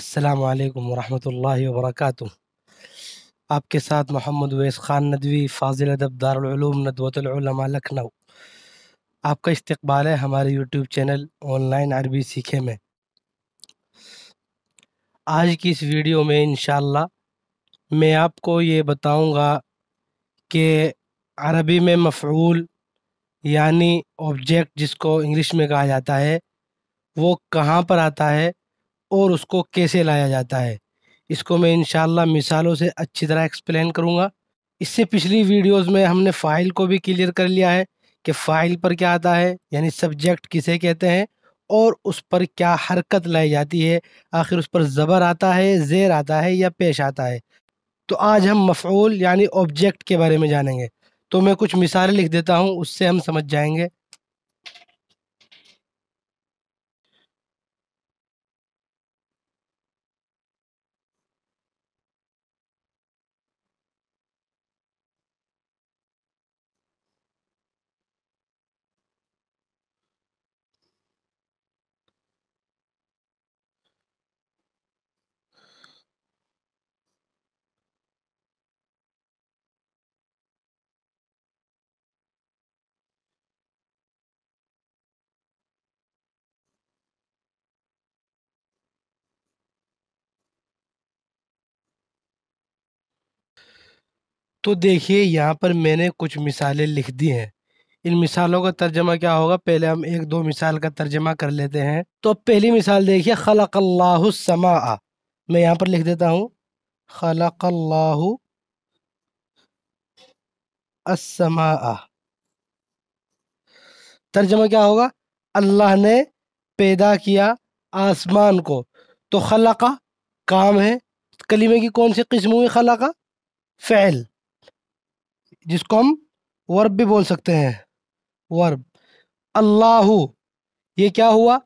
असलकम वरहमल वर्क आपके साथ मोहम्मद वेस ख़ान नदवी फाजिल अदब दारूम नदवतमा लखनऊ आपका इस्तबाल है हमारे यूट्यूब चैनल ऑनलाइन अरबी सीखे में आज की इस वीडियो में इन मैं आपको ये बताऊंगा कि अरबी में मफरूल यानी ऑब्जेक्ट जिसको इंग्लिश में कहा जाता है वो कहाँ पर आता है और उसको कैसे लाया जाता है इसको मैं इन मिसालों से अच्छी तरह एक्सप्लेन करूँगा इससे पिछली वीडियोस में हमने फ़ाइल को भी क्लियर कर लिया है कि फ़ाइल पर क्या आता है यानी सब्जेक्ट किसे कहते हैं और उस पर क्या हरकत लाई जाती है आखिर उस पर ज़बर आता है ज़ेर आता है या पेश आता है तो आज हम मफूल यानी ऑब्जेक्ट के बारे में जानेंगे तो मैं कुछ मिसालें लिख देता हूँ उससे हम समझ जाएंगे तो देखिए यहाँ पर मैंने कुछ मिसालें लिख दी हैं इन मिसालों का तर्जमा क्या होगा पहले हम एक दो मिसाल का तर्जमा कर लेते हैं तो पहली मिसाल देखिए खलक़ल्लाहु समा मैं यहाँ पर लिख देता हूँ खलक़ल्लाहु समा तर्जमा क्या होगा अल्लाह ने पैदा किया आसमान को तो खलका काम है कलीमे की कौन सी किस्म हुई खलका फ़ैल जिसको हम वर्ब भी बोल सकते हैं वर्ब अल्लाह ये क्या हुआ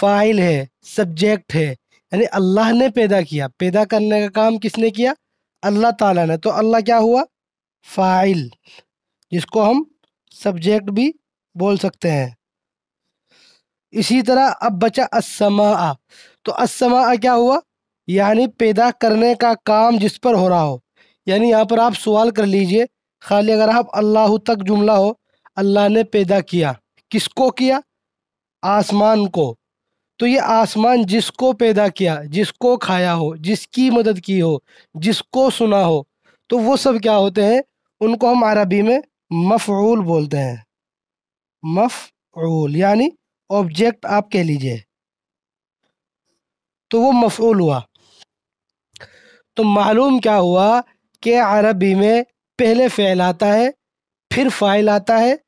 फाइल है सब्जेक्ट है यानी अल्लाह ने पैदा किया पैदा करने का काम किसने किया अल्लाह ताला ने तो अल्लाह क्या हुआ फाइल जिसको हम सब्जेक्ट भी बोल सकते हैं इसी तरह अब बचा असमा तो असमा क्या हुआ यानी पैदा करने का काम जिस पर हो रहा हो यानी यहाँ पर आप सवाल कर लीजिए खाली अगर आप अल्लाह तक जुमला हो अल्लाह ने पैदा किया किसको किया आसमान को तो ये आसमान जिसको पैदा किया जिसको खाया हो जिसकी मदद की हो जिसको सुना हो तो वो सब क्या होते हैं उनको हम अरबी में मफूल बोलते हैं मफ़ूल यानी ऑब्जेक्ट आप कह लीजिए तो वो मफूल हुआ तो मालूम क्या हुआ कि अरबी में पहले फ़ैल आता है फिर फ़ाइल आता है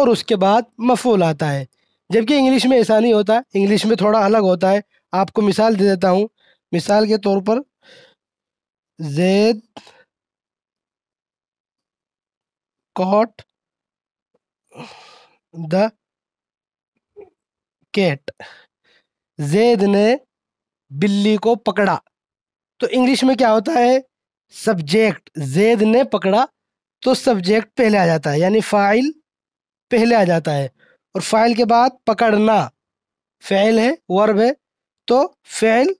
और उसके बाद मफूल आता है जबकि इंग्लिश में ऐसा नहीं होता इंग्लिश में थोड़ा अलग होता है आपको मिसाल दे देता हूँ मिसाल के तौर पर Zaid caught the cat Zaid ने बिल्ली को पकड़ा तो इंग्लिश में क्या होता है सब्जेक्ट जैद ने पकड़ा तो सब्जेक्ट पहले आ जाता है यानी फ़ाइल पहले आ जाता है और फ़ाइल के बाद पकड़ना फ़ैल है वर्ब है तो फ़ैल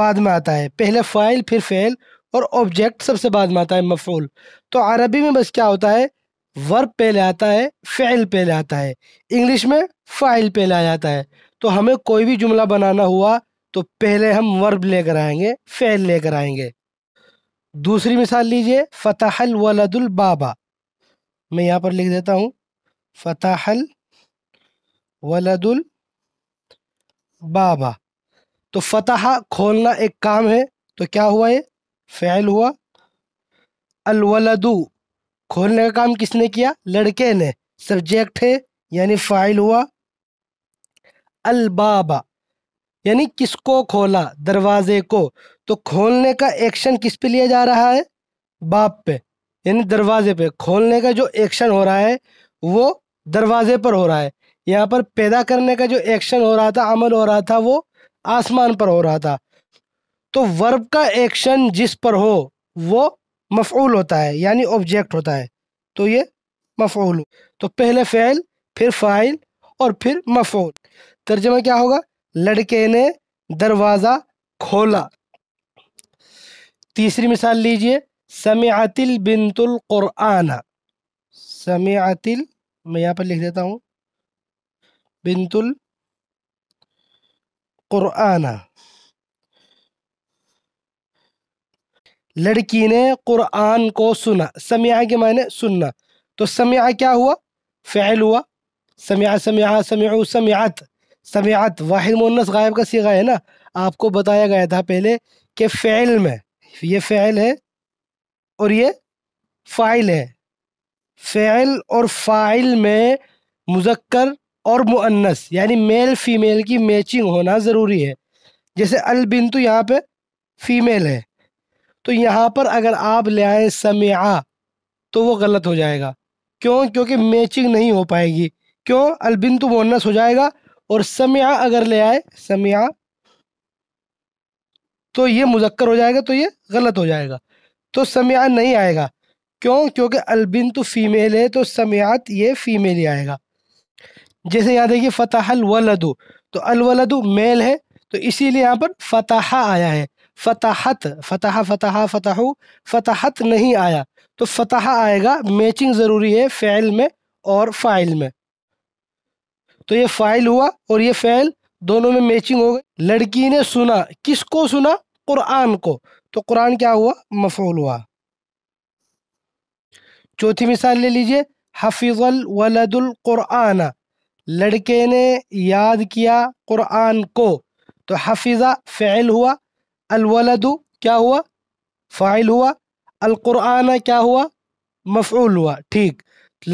बाद में आता है पहले फ़ाइल फिर फ़ैल और ऑब्जेक्ट सबसे बाद में आता है मफूल तो अरबी में बस क्या होता है वर्ब पहले आता है फ़ैल पहले आता है इंग्लिश में फ़ाइल पहले आ जाता है तो हमें कोई भी जुमला बनाना हुआ तो पहले हम वर्ब लेकर आएंगे फ़ैल लेकर आएंगे दूसरी मिसाल लीजिए फ़तहल वलदुल बाबा मैं यहाँ पर लिख देता हूँ फ़तहल वलदुल बाबा तो फतह खोलना एक काम है तो क्या हुआ ये फ़ैल हुआ अलवलदु खोलने का काम किसने किया लड़के ने सब्जेक्ट है यानी फ़ाइल हुआ अलबाबा यानी किसको खोला दरवाजे को तो खोलने का एक्शन किस पे लिया जा रहा है बाप पे यानी दरवाजे पे खोलने का जो एक्शन हो रहा है वो दरवाजे पर हो रहा है यहाँ पर पैदा करने का जो एक्शन हो रहा था अमल हो रहा था वो आसमान पर हो रहा था तो वर्ब का एक्शन जिस पर हो वो मफूल होता है यानी ऑब्जेक्ट होता है तो ये मफूल तो पहले फ़ैल फिर फ़ाइल और फिर मफूल तर्जमा क्या होगा लड़के ने दरवाज़ा खोला तीसरी मिसाल लीजिए समियातिल बिनतुल क़ुरान समियातिल मैं यहाँ पर लिख देता हूँ बिनतुल कुरआना लड़की ने कुरान को सुना समिया के मायने सुनना तो समिया क्या हुआ फ़ैल हुआ समिया समिया समिया समियात समियात वाहिद मुन्नस गायब का सीखा है ना आपको बताया गया था पहले कि फ़ैल में तो ये फ़ैल है और ये फ़ाइल है फ़ैल और फ़ाइल में मुजक्कर और मुअन्नस यानी मेल फ़ीमेल की मैचिंग होना ज़रूरी है जैसे अलबिन तो यहाँ पे फ़ीमेल है तो यहाँ पर अगर आप ले आए समिया तो वो गलत हो जाएगा क्यों क्योंकि मैचिंग नहीं हो पाएगी क्यों अलबिन तो मुन्नस हो जाएगा और समिया अगर ले आए समिया तो ये मुजक्कर हो जाएगा तो ये गलत हो जाएगा तो समयात नहीं आएगा क्यों क्योंकि अलबिन तो फ़ीमेल है तो समयात ये फ़ीमेल ही आएगा जैसे यहाँ देखिए फ़तः अलवलदु तो अलवलदु मेल है तो इसीलिए यहाँ पर फ़तहा आया है फ़तहत फ़तह फ़तह फ़तह फ़तहत नहीं आया तो फ़तह आएगा मैचिंग ज़रूरी है फ़ैल में और फ़ाइल में तो ये फ़ाइल हुआ और ये फ़ैल दोनों में मैचिंग हो गई लड़की ने सुना किसको सुना कुरान को तो कुरान क्या हुआ मफूल हुआ चौथी मिसाल ले लीजिए हफीज़ल वलदुल कुरान लड़के ने याद किया कुरान को तो हफीज़ा फ़ैल हुआ अलवलदु क्या हुआ फ़ाइल हुआ अलकुरान क्या हुआ मफूल हुआ ठीक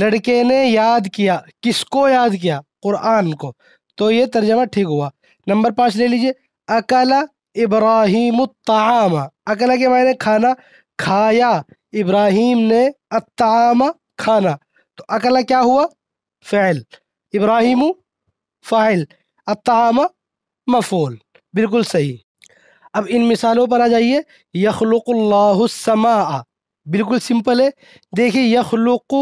लड़के ने याद किया किसको याद किया कुरान को तो ये तर्जमा ठीक हुआ नंबर पाँच ले लीजिए अकला इब्राहिम ताम अकला के मायने खाना खाया इब्राहिम ने अताम खाना तो अकला क्या हुआ फ़ैल इब्राहिम फ़ाइल अताम मफोल बिल्कुल सही अब इन मिसालों पर आ जाइए यखलुकल्लासमा बिल्कुल सिंपल है देखिए यखलुक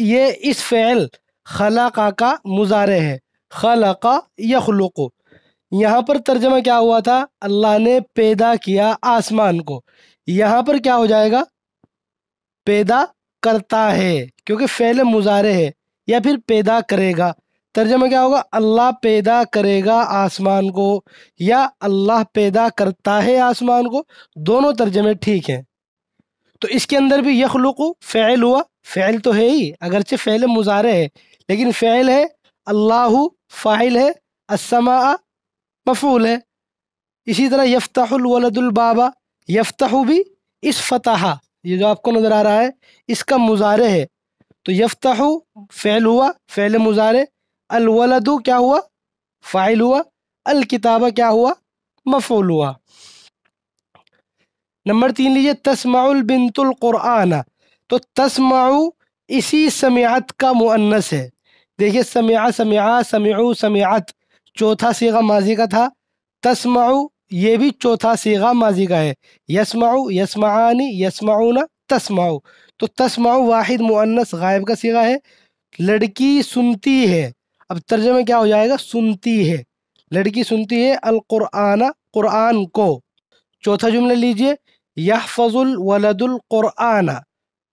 ये इस फ़ैल खलाका का मुजारे है खलाका यखलुक यहाँ पर तर्जमा क्या हुआ था अल्लाह ने पैदा किया आसमान को यहाँ पर क्या हो जाएगा पैदा करता है क्योंकि फ़ैल मुजारे है या फिर पैदा करेगा तर्जमा क्या होगा अल्लाह पैदा करेगा आसमान को या अल्लाह पैदा करता है आसमान को दोनों तर्जमे ठीक हैं तो इसके अंदर भी यखलुक फ़ैल हुआ फ़ैल तो है ही अगरचे फ़ैल मुजारे है लेकिन फ़ैल है अल्लाह फ़ाइल है असमा मफूल है इसी तरह यफ्ताहुलवलदुलबाबा यफ्ताहु भी इस फतहा ये जो आपको नज़र आ रहा है इसका मुजारे है तो यफ्ताहु फ़ैल हुआ फ़ैल मुजारे अलवलदु क्या हुआ फ़ाइल हुआ अलकिताबा क्या हुआ मफूल हुआ नंबर तीन लीजिए तस्माउल बिनतुल क़ुरान तो तस्माऊ इसी समियात का मुअन्नस है देखिए समिया समिया समिया समियात चौथा सीगा माजी का था तस्माऊ ये भी चौथा सीगा माजी का है यसमाऊ यसमानी यसमाऊना तस्माऊ तो तस्माऊ वाहिद मुअन्नस गायब का सीगा है लड़की सुनती है अब तर्जमे क्या हो जाएगा सुनती है लड़की सुनती है अलकुराना कुरान को चौथा जुमला लीजिए यह फजुल वलदुल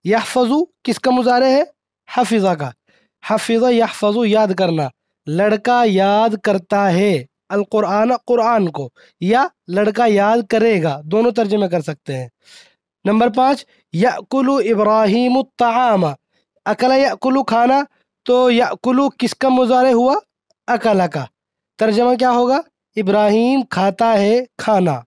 यह फजू किसका मुजारे है हफिज़ा का हफिज़ा यह फजू याद करना लड़का याद करता है अलकुरान कुरान को या लड़का याद करेगा दोनों तर्जमे कर सकते हैं नंबर पाँच याकुलु इब्राहिम तामा अकला याकुलु खाना तो याकुलु किसका मुजारे हुआ अकला का तर्जमा क्या होगा इब्राहिम खाता है खाना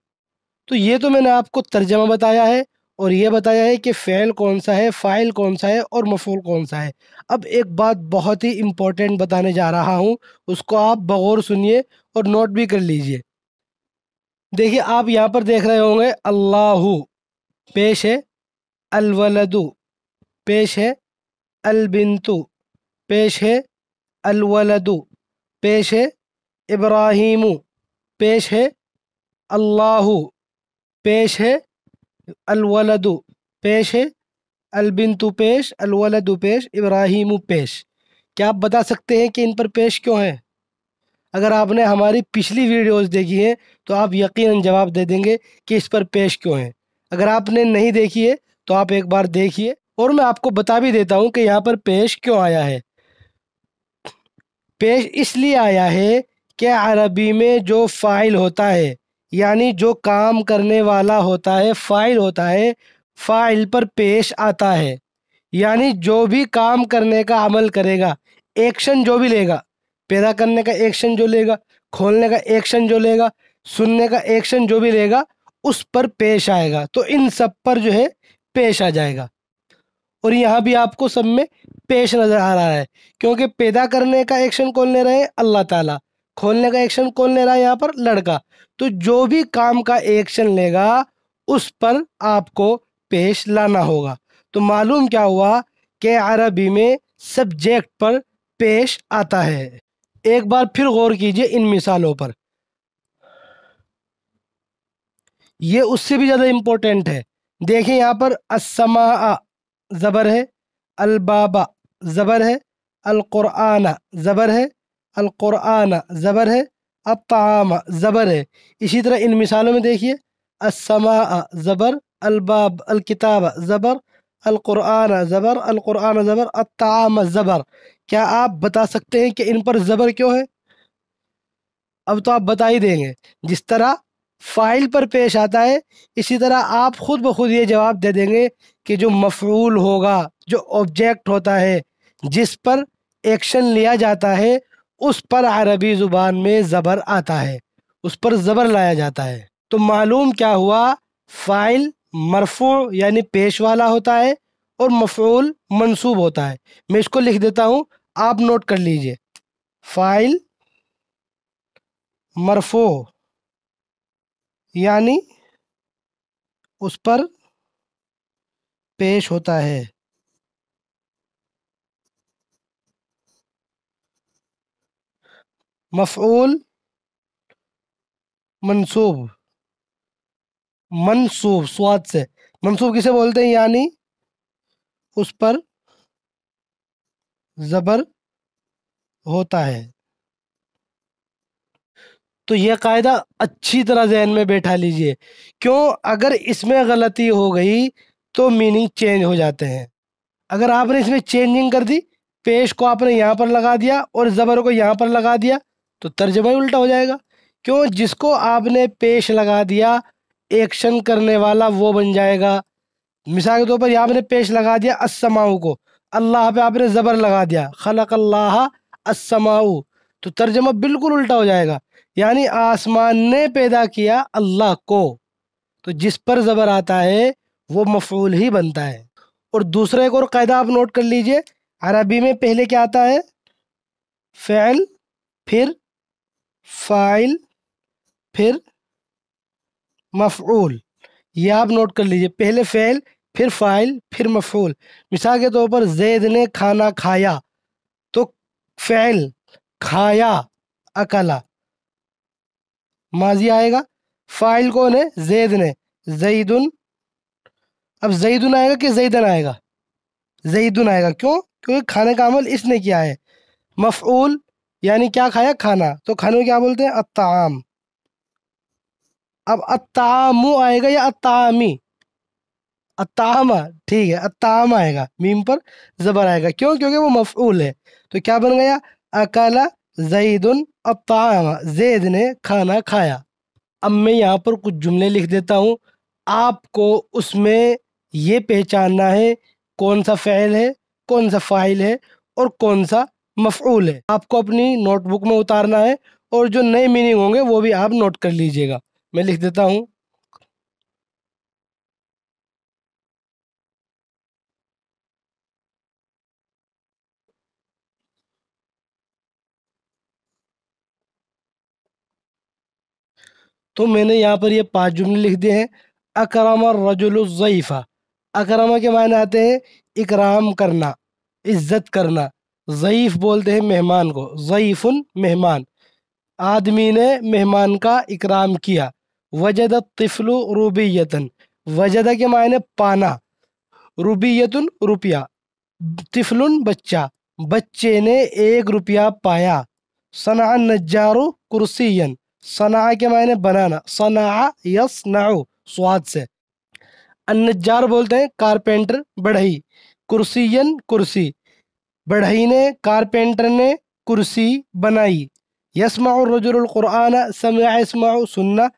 तो ये तो मैंने आपको तर्जमा बताया है और यह बताया है कि फ़ैल कौन सा है फ़ाइल कौन सा है और मफूल कौन सा है अब एक बात बहुत ही इम्पोर्टेंट बताने जा रहा हूँ उसको आप बगौर सुनिए और नोट भी कर लीजिए देखिए आप यहाँ पर देख रहे होंगे अल्लाह पेश है अलवलदु पेश है अलबिनतु पेश है अलवलदु पेश है इब्राहीम पेश है अल्लाह पेश है अलवलदु पेश है अलबिनतु पेश अलवलदु पेश इब्राहिम पेश क्या आप बता सकते हैं कि इन पर पेश क्यों है अगर आपने हमारी पिछली वीडियोस देखी हैं तो आप यकीनन जवाब दे देंगे कि इस पर पेश क्यों है अगर आपने नहीं देखी है तो आप एक बार देखिए और मैं आपको बता भी देता हूँ कि यहाँ पर पेश क्यों आया है पेश इसलिए आया है कि अरबी में जो फ़ाइल होता है यानी जो काम करने वाला होता है फ़ाइल होता है फ़ाइल पर पेश आता है यानी जो भी काम करने का अमल करेगा एक्शन जो भी लेगा पैदा करने का एक्शन जो लेगा खोलने का एक्शन जो लेगा सुनने का एक्शन जो भी लेगा उस पर पेश आएगा तो इन सब पर जो है पेश आ जाएगा और यहाँ भी आपको सब में पेश नज़र आ रहा है क्योंकि पैदा करने का एक्शन कौन ले रहे हैं अल्लाह ताला खोलने का एक्शन कौन ले रहा है यहाँ पर लड़का तो जो भी काम का एक्शन लेगा उस पर आपको पेश लाना होगा तो मालूम क्या हुआ कि अरबी में सब्जेक्ट पर पेश आता है एक बार फिर गौर कीजिए इन मिसालों पर यह उससे भी ज़्यादा इम्पोर्टेंट है देखें यहाँ पर असमा ज़बर है अलबाबा ज़बर है अलकुराना ज़बर है अलक़ुरआन ज़बर है अताम ज़बर है इसी तरह इन मिसालों में देखिए असमा ज़बर अलबाब अलकिताब ज़बर अलक़ुरआन ज़बर अलक़ुरआन ज़बर अताम ज़बर क्या आप बता सकते हैं कि इन पर ज़बर क्यों है अब तो आप बता ही देंगे जिस तरह फ़ाइल पर पेश आता है इसी तरह आप ख़ुद ब खुद ये जवाब दे देंगे कि जो मफरूल होगा जो ऑब्जेक्ट होता है जिस पर एक्शन लिया जाता है उस पर अरबी ज़ुबान में ज़बर आता है उस पर ज़बर लाया जाता है तो मालूम क्या हुआ फ़ाइल मरफू यानी पेश वाला होता है और मफूल मंसूब होता है मैं इसको लिख देता हूँ आप नोट कर लीजिए फ़ाइल मरफो यानी उस पर पेश होता है मफूल मनसूब मनसूब स्वाद से मनसूब किसे बोलते हैं यानी उस पर ज़बर होता है तो यह कायदा अच्छी तरह जहन में बैठा लीजिए क्यों अगर इसमें गलती हो गई तो मीनिंग चेंज हो जाते हैं अगर आपने इसमें चेंजिंग कर दी पेश को आपने यहाँ पर लगा दिया और ज़बर को यहाँ पर लगा दिया तो तर्जमा ही उल्टा हो जाएगा क्यों जिसको आपने पेश लगा दिया एक्शन करने वाला वो बन जाएगा मिसाल के तौर पर आपने पेश लगा दिया असमाऊ को अल्लाह पे आपने ज़बर लगा दिया खलक अल्लाह असमाऊ तो तर्जमा बिल्कुल उल्टा हो जाएगा यानी आसमान ने पैदा किया अल्लाह को तो जिस पर ज़बर आता है वो मफूल ही बनता है और दूसरा एक और कायदा आप नोट कर लीजिए अरबी में पहले क्या आता है फ़ैल फिर फ़ाइल फिर मफूल ये आप नोट कर लीजिए पहले फ़ैल फिर फ़ाइल फिर मफूल मिसाल के तौर पर जैद ने खाना खाया तो फ़ैल खाया अकला माजी आएगा फ़ाइल कौन है जैद ने जईदन अब जईदन आएगा कि जईदन आएगा जईदन आएगा क्यों क्योंकि खाने का अमल इसने किया है मफूल यानी क्या खाया खाना तो खाने क्या बोलते हैं अत्ताम अब अत्तामु आएगा या अत्तामी अत्तामा ठीक है अत्ताम आएगा मीम पर जबर आएगा क्यों क्योंकि वो मफूल है तो क्या बन गया अकाला जईदन अत्ताम जैद ने खाना खाया अब मैं यहाँ पर कुछ जुमले लिख देता हूँ आपको उसमें ये पहचानना है कौन सा फ़ैल है कौन सा फ़ाइल है और कौन सा मफूल है आपको अपनी नोटबुक में उतारना है और जो नए मीनिंग होंगे वो भी आप नोट कर लीजिएगा मैं लिख देता हूँ तो मैंने यहाँ पर ये पांच जुमले लिख दिए हैं अकरमा रजुलज़ीफ़ा अकरामा के मायने आते हैं इकराम करना इज्जत करना ज़यीफ़ बोलते हैं मेहमान को ज़ईफ़ुन मेहमान आदमी ने मेहमान का इकराम किया वजद तिफलु रूबीयतन वजद के मायने पाना रूबीयतन रुपया तिफलुन बच्चा बच्चे ने एक रुपया पाया सना नजारो कुर्सीन सना के मायने बनाना सना यस नाउ स्वाद से अन्नजार बोलते हैं कारपेंटर बढ़ई कुर्सीन कुर्सी बढ़ई ने कारपेंटर ने कुर्सी बनाई कुरान समा सुनना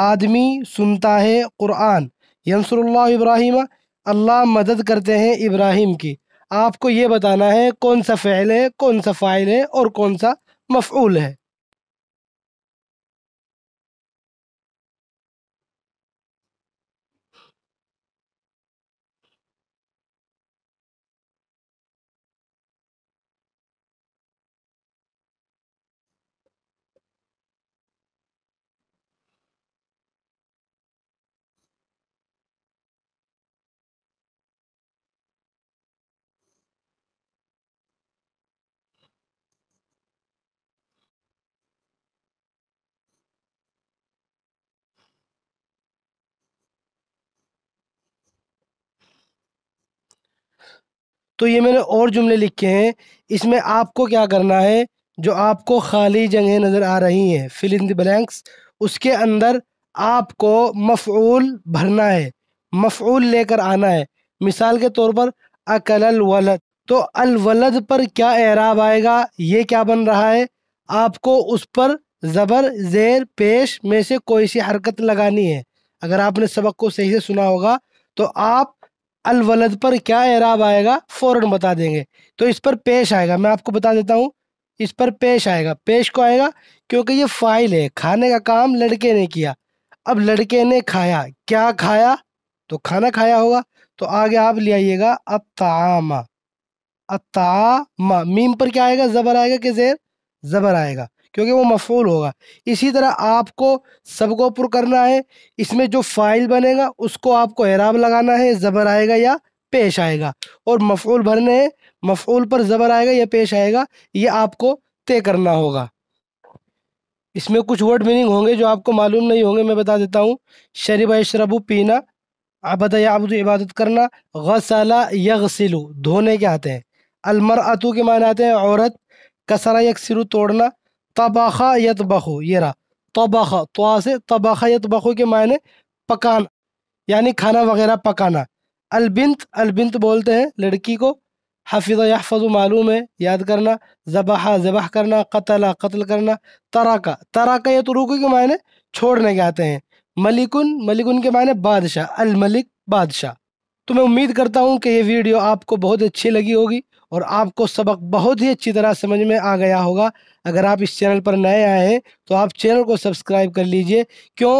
आदमी सुनता है कुरान यंसरुल्ला इब्राहिम अल्लाह मदद करते हैं इब्राहिम की आपको ये बताना है कौन सा फ़ैल है कौन सा फ़ाइल है और कौन सा मफ़ूल है तो ये मैंने और जुमले लिखे हैं इसमें आपको क्या करना है जो आपको खाली जगह नज़र आ रही हैं फिल इन द ब्लैंक्स उसके अंदर आपको मफूल भरना है मफूल लेकर आना है मिसाल के तौर पर अकल अलवलद तो अलवलद पर क्या एराब आएगा ये क्या बन रहा है आपको उस पर ज़बर ज़ेर पेश में से कोई सी हरकत लगानी है अगर आपने सबक को सही से सुना होगा तो आप अल वलद पर क्या एराब आएगा फ़ौरन बता देंगे तो इस पर पेश आएगा मैं आपको बता देता हूँ इस पर पेश आएगा पेश को आएगा क्योंकि ये फ़ाइल है खाने का काम लड़के ने किया अब लड़के ने खाया क्या खाया तो खाना खाया होगा तो आगे आप ले आइएगा अतामा अतामा मीम पर क्या आएगा ज़बर आएगा कि जेर ज़बर आएगा क्योंकि वो मफूल होगा इसी तरह आपको सबको पुर करना है इसमें जो फ़ाइल बनेगा उसको आपको एराब लगाना है ज़बर आएगा या पेश आएगा और मफूल भरने हैं मफूल पर ज़बर आएगा या पेश आएगा ये आपको तय करना होगा इसमें कुछ वर्ड मीनिंग होंगे जो आपको मालूम नहीं होंगे मैं बता देता हूँ शरीब शरबू पीना आबद याबद तो इबादत करना गसला यगसिलू धोने के आते हैं अलमर अतू के माने आते हैं औरत कसरा यकसिलू तोड़ना तबाखा यतबहू ये रहा तोबाखा तो से तबाखा बखू के मायने पकान यानी खाना वगैरह पकाना अलबिंत अलबिंत बोलते हैं लड़की को हफिज़ याफज मालूम है याद करना जबहा जबह करना कतला कत्ल करना तराका तराका या तुरुकू के मायने छोड़ने के आते हैं मलिकुन मलिकुन के मायने बादशाह अलमलिक बादशाह तो मैं उम्मीद करता हूँ कि ये वीडियो आपको बहुत अच्छी लगी होगी और आपको सबक बहुत ही अच्छी तरह समझ में आ गया होगा अगर आप इस चैनल पर नए आए हैं तो आप चैनल को सब्सक्राइब कर लीजिए क्यों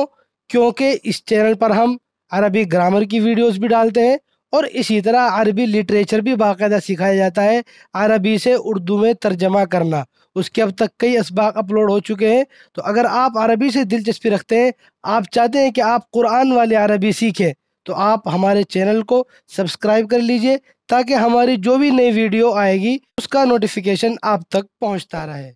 क्योंकि इस चैनल पर हम अरबी ग्रामर की वीडियोस भी डालते हैं और इसी तरह अरबी लिटरेचर भी बाकायदा सिखाया जाता है अरबी से उर्दू में तर्जमा करना उसके अब तक कई इसबाक अपलोड हो चुके हैं तो अगर आप अरबी से दिलचस्पी रखते हैं आप चाहते हैं कि आप कुरान वाले अरबी सीखें तो आप हमारे चैनल को सब्सक्राइब कर लीजिए ताकि हमारी जो भी नई वीडियो आएगी उसका नोटिफिकेशन आप तक पहुंचता रहे